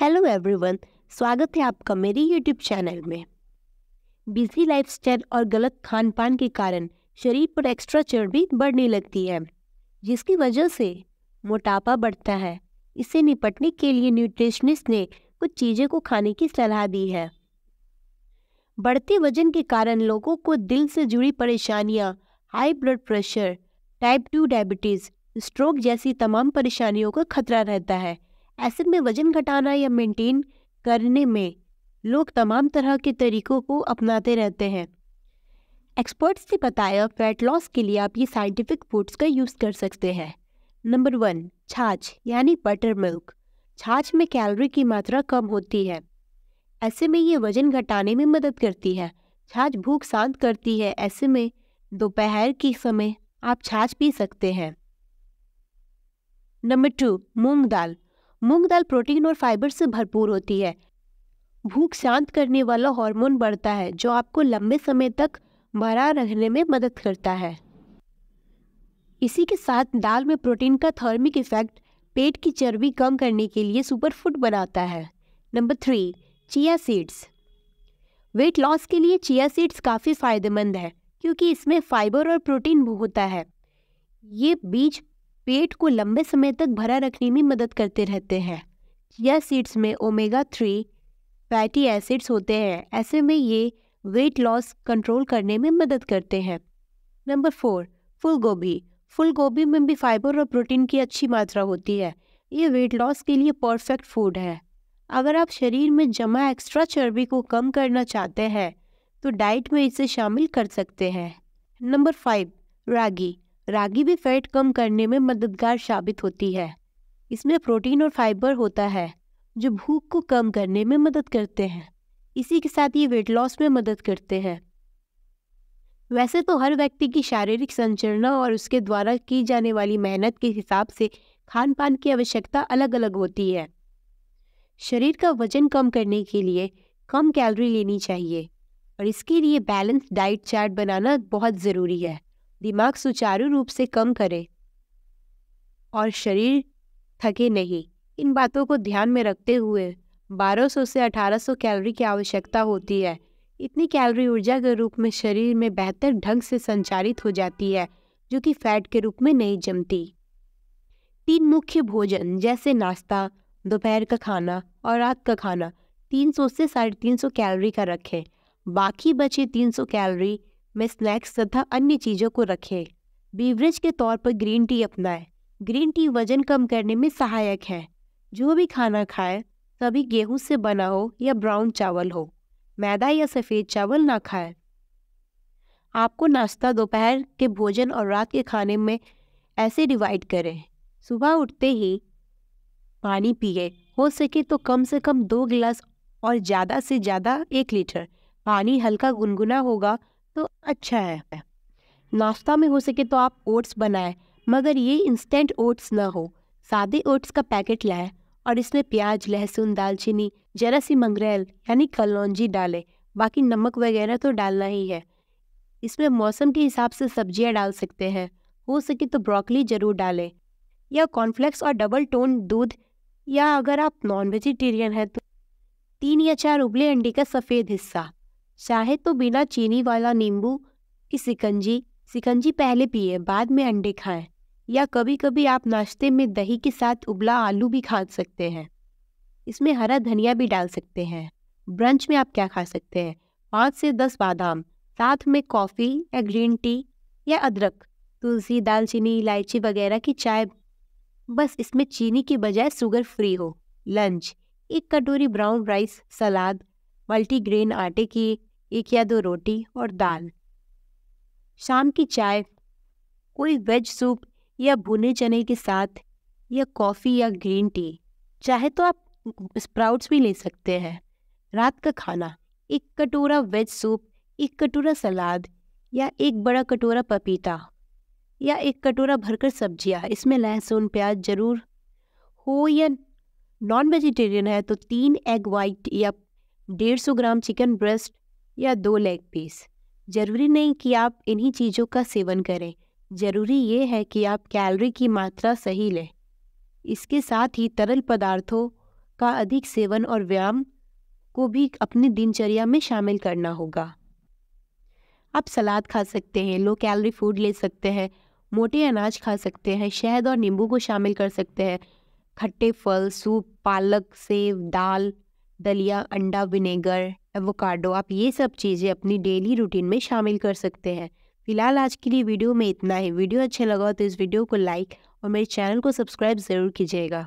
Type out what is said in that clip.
hello everyone स्वागत है आपका मेरे यूट्यूब चैनल में बिजी स्टाइल और गलत खान पान के कारण शरीर पर एक्स्ट्रा चर्बी बढ़ने लगती है जिसकी वजह से मोटापा बढ़ता है इससे निपटने के लिए न्यूट्रिशनिस्ट ने कुछ चीजें को खाने की सलाह दी है बढ़ते वजन के कारण लोगों को दिल से जुड़ी परेशानियां, high blood pressure type two diabetes stroke जैसी तमाम परेशानियों का खतरा रहता है ऐसे में वजन घटाना या मेंटेन करने में लोग तमाम तरह के तरीकों को अपनाते रहते हैं एक्सपर्ट्स ने बताया फैट लॉस के लिए आप ये साइंटिफिक फूड्स का यूज़ कर सकते हैं नंबर वन छाछ यानी बटर मिल्क छाछ में कैलोरी की मात्रा कम होती है ऐसे में ये वजन घटाने में मदद करती है छाछ भूख शांत करती है ऐसे में दोपहर के समय आप छाछ पी सकते हैं नंबर टू मूंग दाल मूंग दाल प्रोटीन और फाइबर से भरपूर होती है भूख शांत करने वाला हार्मोन बढ़ता है जो आपको लंबे समय तक भरा रहने में मदद करता है इसी के साथ दाल में प्रोटीन का थर्मिक इफेक्ट पेट की चर्बी कम करने के लिए सुपर फूड बनाता है number three chia seeds weight loss के लिए चिया सीड्स काफ़ी फायदेमंद है क्योंकि इसमें फाइबर और प्रोटीन होता है ये बीज पेट को लंबे समय तक भरा रखने में मदद करते रहते हैं चिया सीड्स में ओमेगा थ्री फैटी एसिड्स होते हैं ऐसे में ये वेट लॉस कंट्रोल करने में मदद करते हैं नंबर फोर फुल गोभी फुल गोभी में भी फाइबर और प्रोटीन की अच्छी मात्रा होती है ये वेट लॉस के लिए परफेक्ट फूड है अगर आप शरीर में जमा एक्स्ट्रा चर्बी को कम करना चाहते हैं तो डाइट में इसे शामिल कर सकते हैं नंबर फाइव रागी रागी भी फैट कम करने में मददगार साबित होती है इसमें प्रोटीन और फाइबर होता है जो भूख को कम करने में मदद करते हैं इसी के साथ ये वेट लॉस में मदद करते हैं वैसे तो हर व्यक्ति की शारीरिक संरचना और उसके द्वारा की जाने वाली मेहनत के हिसाब से खान पान की आवश्यकता अलग अलग होती है शरीर का वजन कम करने के लिए कम कैलोरी लेनी चाहिए और इसके लिए बैलेंस डाइट चार्ट बनाना बहुत ज़रूरी है दिमाग सुचारू रूप से कम करे और शरीर थके नहीं इन बातों को ध्यान में रखते हुए 1200 से 1800 कैलोरी की आवश्यकता होती है इतनी कैलोरी ऊर्जा के रूप में शरीर में बेहतर ढंग से संचारित हो जाती है जो कि फैट के रूप में नहीं जमती तीन मुख्य भोजन जैसे नाश्ता दोपहर का खाना और रात का खाना 300 से साढ़े तीन कैलोरी का रखें बाकी बचे 300 कैलोरी में स्नैक्स तथा अन्य चीज़ों को रखें बीवरेज के तौर पर ग्रीन टी अपनाएं ग्रीन टी वजन कम करने में सहायक है जो भी खाना खाएं सभी गेहूं से बना हो या ब्राउन चावल हो मैदा या सफ़ेद चावल ना खाएं आपको नाश्ता दोपहर के भोजन और रात के खाने में ऐसे डिवाइड करें सुबह उठते ही पानी पिए हो सके तो कम से कम दो गिलास और ज़्यादा से ज़्यादा एक लीटर पानी हल्का गुनगुना होगा तो अच्छा है नाश्ता में हो सके तो आप ओट्स बनाएं मगर ये इंस्टेंट ओट्स ना हो सादे ओट्स का पैकेट लाएं और इसमें प्याज लहसुन दालचीनी जरा सी मंगरेल यानी कलौजी डालें बाकी नमक वगैरह तो डालना ही है इसमें मौसम के हिसाब से सब्जियां डाल सकते हैं हो सके तो ब्रोकली ज़रूर डालें या कॉर्नफ्लेक्स और डबल टोन दूध या अगर आप नॉन वेजिटेरियन हैं तो तीन या चार उबले अंडे का सफ़ेद हिस्सा चाहे तो बिना चीनी वाला नींबू की सिकंजी सिकंजी पहले पिए बाद में अंडे खाएं या कभी कभी आप नाश्ते में दही के साथ उबला आलू भी खा सकते हैं इसमें हरा धनिया भी डाल सकते हैं ब्रंच में आप क्या खा सकते हैं पाँच से दस बादाम साथ में कॉफ़ी या ग्रीन टी या अदरक तुलसी दालचीनी इलायची वगैरह की चाय बस इसमें चीनी के बजाय शुगर फ्री हो लंच एक कटोरी ब्राउन राइस सलाद मल्टीग्रेन आटे की एक या दो रोटी और दाल शाम की चाय कोई वेज सूप या भुने चने के साथ या कॉफ़ी या ग्रीन टी चाहे तो आप स्प्राउट्स भी ले सकते हैं रात का खाना एक कटोरा वेज सूप एक कटोरा सलाद या एक बड़ा कटोरा पपीता या एक कटोरा भरकर सब्जियाँ इसमें लहसुन प्याज ज़रूर हो या नॉन वेजिटेरियन है तो तीन एग वाइट या डेढ़ सौ ग्राम चिकन ब्रेस्ट या दो लेग पीस ज़रूरी नहीं कि आप इन्हीं चीज़ों का सेवन करें ज़रूरी ये है कि आप कैलोरी की मात्रा सही लें इसके साथ ही तरल पदार्थों का अधिक सेवन और व्यायाम को भी अपनी दिनचर्या में शामिल करना होगा आप सलाद खा सकते हैं लो कैलोरी फूड ले सकते हैं मोटे अनाज खा सकते हैं शहद और नींबू को शामिल कर सकते हैं खट्टे फल सूप पालक सेब दाल दलिया अंडा विनेगर एवोकाडो आप ये सब चीज़ें अपनी डेली रूटीन में शामिल कर सकते हैं फिलहाल आज के लिए वीडियो में इतना ही वीडियो अच्छा लगा तो इस वीडियो को लाइक और मेरे चैनल को सब्सक्राइब ज़रूर कीजिएगा